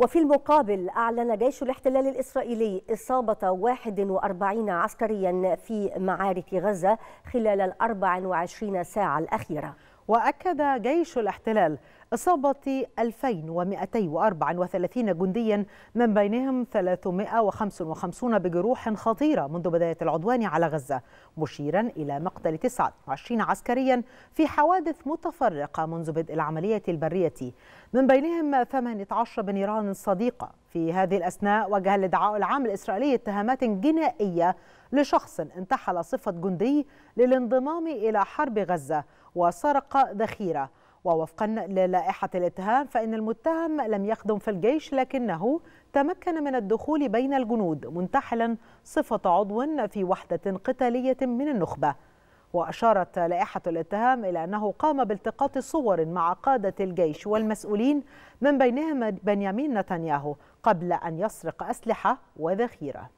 وفي المقابل أعلن جيش الاحتلال الإسرائيلي إصابة 41 عسكريا في معارك غزة خلال ال 24 ساعة الأخيرة وأكد جيش الاحتلال إصابة 2234 جنديا من بينهم 355 بجروح خطيرة منذ بداية العدوان على غزة مشيرا إلى مقتل 29 عسكريا في حوادث متفرقة منذ بدء العملية البرية من بينهم 18 بنيران صديقة في هذه الأثناء وجه الادعاء العام الإسرائيلي اتهامات جنائية لشخص انتحل صفة جندي للانضمام إلى حرب غزة وسرق ذخيرة ووفقا للائحة الاتهام فإن المتهم لم يخدم في الجيش لكنه تمكن من الدخول بين الجنود منتحلا صفة عضو في وحدة قتالية من النخبة وأشارت لائحة الاتهام إلى أنه قام بالتقاط صور مع قادة الجيش والمسؤولين من بينهم بنيامين نتنياهو قبل أن يسرق أسلحة وذخيرة